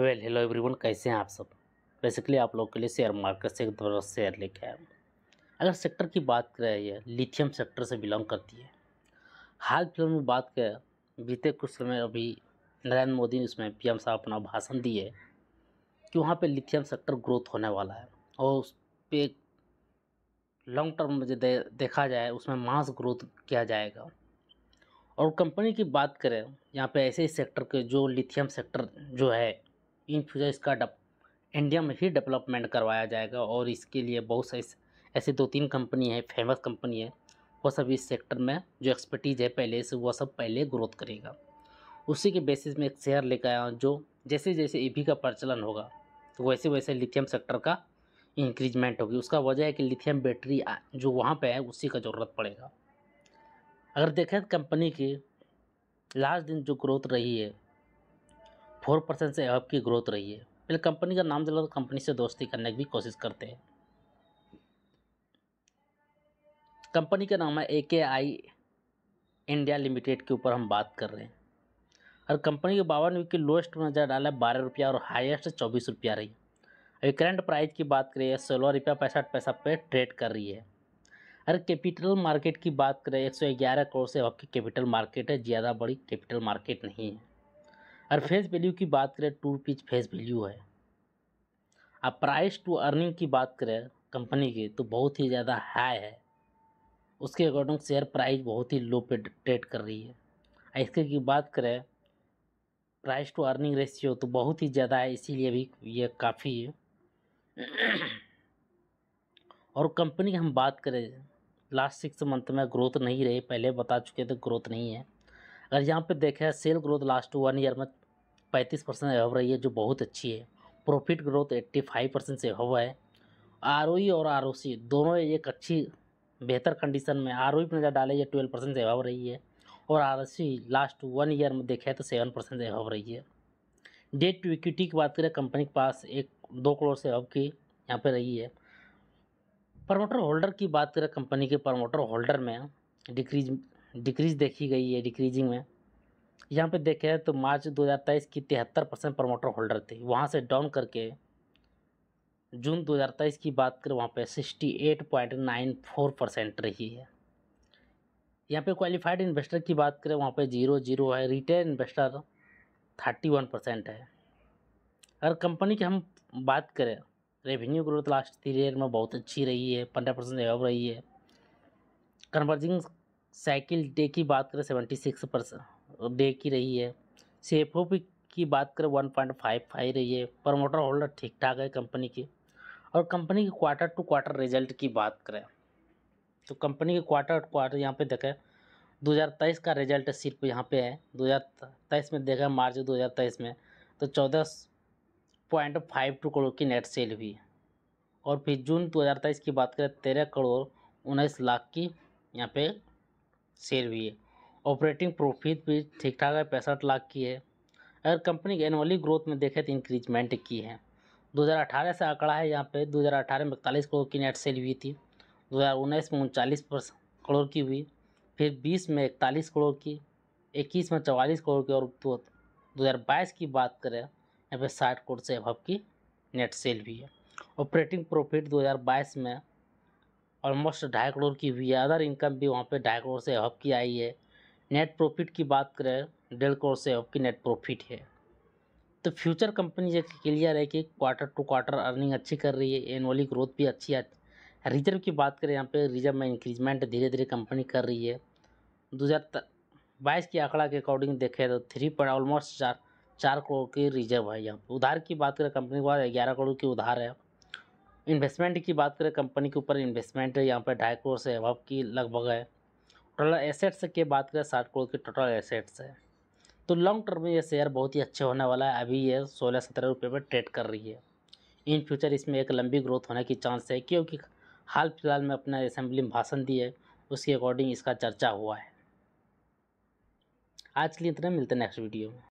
well hello everyone कैसे हैं आप सब बेसिकली आप लोग के लिए शेयर मार्केट से एक दो शेयर लेके आया हूँ अगर सेक्टर की बात करें यह लिथियम सेक्टर से बिलोंग करती है हाल फिलहाल में बात करें बीते कुछ समय अभी नरेंद्र मोदी ने उसमें पीएम साहब अपना भाषण दिए कि वहाँ पे लिथियम सेक्टर ग्रोथ होने वाला है और उस पर लॉन्ग टर्म में दे, देखा जाए उसमें मास ग्रोथ किया जाएगा और कंपनी की बात करें यहाँ पे ऐसे ही सेक्टर के जो लिथियम सेक्टर जो है इन फ्यूचर इसका डप, इंडिया में ही डेवलपमेंट करवाया जाएगा और इसके लिए बहुत से ऐसे दो तीन कंपनी है फेमस कंपनी है वो सब इस सेक्टर में जो एक्सपर्टीज है पहले से वह सब पहले ग्रोथ करेगा उसी के बेसिस में एक शेयर लेकर आया जो जैसे जैसे ई का प्रचलन होगा तो वैसे वैसे लिथियम सेक्टर का इंक्रीजमेंट होगी उसका वजह है कि लिथियम बैटरी जो वहाँ पे है उसी का ज़रूरत पड़ेगा अगर देखें कंपनी की लास्ट दिन जो ग्रोथ रही है फोर परसेंट से आपकी ग्रोथ रही है पहले कंपनी का नाम चला तो कंपनी से दोस्ती करने की भी कोशिश करते हैं कंपनी का नाम है ए के आई इंडिया लिमिटेड के ऊपर हम बात कर रहे हैं और कंपनी के बावन वीक की लोएस्ट नज़र डाला है बारह रुपया और हाईएस्ट चौबीस रुपया रही अभी करंट प्राइस की बात करें सोलह रुपया पैंसठ पैसा पे ट्रेड कर रही है अगर कैपिटल मार्केट की बात करें एक सौ ग्यारह करोड़ से आपकी कैपिटल मार्केट है ज़्यादा बड़ी कैपिटल मार्केट नहीं है और फेस वैल्यू की बात करें टू पिच फेस वैल्यू है अब प्राइस टू अर्निंग की बात करें कंपनी की तो बहुत ही ज़्यादा हाई है उसके अकॉर्डिंग शेयर प्राइस बहुत ही लो पे ट्रेड कर रही है इसके की बात करें प्राइस टू अर्निंग रेशियो तो बहुत ही ज़्यादा है इसीलिए भी ये काफ़ी और कंपनी की हम बात करें लास्ट सिक्स मंथ में ग्रोथ नहीं रही पहले बता चुके थे ग्रोथ नहीं है अगर यहाँ पे देखें sale growth last one year में पैंतीस परसेंट एवब रही है जो बहुत अच्छी है profit growth eighty five percent से हुआ है आर e और आर दोनों एक अच्छी बेहतर कंडीशन में आर e ओ नजर डाले ये ट्वेल्व परसेंट से एवब रही है और आर लास्ट वन ईयर में देखे तो सेवन परसेंट से रही है डेट टू इक्विटी की बात करें कंपनी के पास एक दो करोड़ से अब की यहाँ पर रही है प्रमोटर होल्डर की बात करें कंपनी के प्रमोटर होल्डर में डिक्रीज डिक्रीज देखी गई है डिक्रीजिंग में यहाँ पे देखें तो मार्च 2023 की तिहत्तर परसेंट प्रमोटर होल्डर थे वहाँ से डाउन करके जून 2023 की बात करें वहाँ पे 68.94 परसेंट रही है यहाँ पे क्वालिफाइड इन्वेस्टर की बात करें वहाँ पे जीरो जीरो है रिटेल इन्वेस्टर 31 परसेंट है अगर कंपनी की हम बात करें revenue growth last three year में बहुत अच्छी रही है पंद्रह परसेंट एवब रही है कन्वर्जिंग साइकिल डे की बात करें सेवेंटी सिक्स परसेंट देख ही रही है सेफ ऑफ की बात करें वन पॉइंट फाइव फाइव रही है प्रमोटर होल्डर ठीक ठाक है कंपनी की और कंपनी की क्वार्टर टू क्वार्टर रिजल्ट की बात करें तो कंपनी के क्वार्टर क्वार्टर यहाँ पे देखें 2023 का रिजल्ट सिर्फ यहाँ पे है 2023 में देखें मार्च 2023 में तो चौदह पॉइंट फाइव टू करोड़ की नेट सेल हुई और फिर जून तेईस की बात करें तेरह करोड़ उन्नीस लाख की यहाँ पर सेल हुई है ऑपरेटिंग प्रॉफिट भी ठीक ठाक है पैंसठ लाख की है अगर कंपनी की एनुअली ग्रोथ में देखें तो इंक्रीजमेंट की है 2018 से आंकड़ा है यहाँ पे 2018 में इकतालीस करोड़ की नेट सेल हुई थी 2019 में उनचालीस करोड़ की हुई फिर 20 में इकतालीस करोड़ की 21 में चवालीस करोड़ की और दो हज़ार की बात करें यहाँ पे साठ करोड़ से अभव की नेट सेल हुई है ऑपरेटिंग प्रॉफिट 2022 में ऑलमोस्ट ढाई करोड़ की हुई है अदर इनकम भी वहाँ पर ढाई करोड़ से अभव की आई है नेट प्रॉफिट की बात करें डेढ़ करोड़ से आपकी नेट प्रॉफिट है तो फ्यूचर कंपनी जैसे क्लियर है कि क्वार्टर टू क्वार्टर अर्निंग अच्छी कर रही है एनुअली ग्रोथ भी अच्छी है रिजर्व की बात करें यहाँ पे रिजर्व में इंक्रीजमेंट धीरे धीरे कंपनी कर रही है दो हज़ार बाईस के आंकड़ा के अकॉर्डिंग देखें तो थ्री पॉइंट ऑलमोस्ट चार चार करोड़ की रिजर्व है यहाँ पर उधार की बात करें कंपनी के पास ग्यारह करोड़ की उधार है इन्वेस्टमेंट की बात करें कंपनी के ऊपर इन्वेस्टमेंट यहाँ पर ढाई करोड़ से अभाव की लगभग है टोटल एसेट्स की बात करें साठ करोड़ की टोटल एसेट्स है तो लॉन्ग टर्म में ये शेयर बहुत ही अच्छे होने वाला है अभी ये सोलह सत्रह रुपये में ट्रेड कर रही है इन फ्यूचर इसमें एक लंबी ग्रोथ होने की चांस है क्योंकि हाल फिलहाल में अपना असेंबली में भाषण दिए उसके अकॉर्डिंग इसका चर्चा हुआ है आज के लिए इतना मिलते हैं नेक्स्ट वीडियो में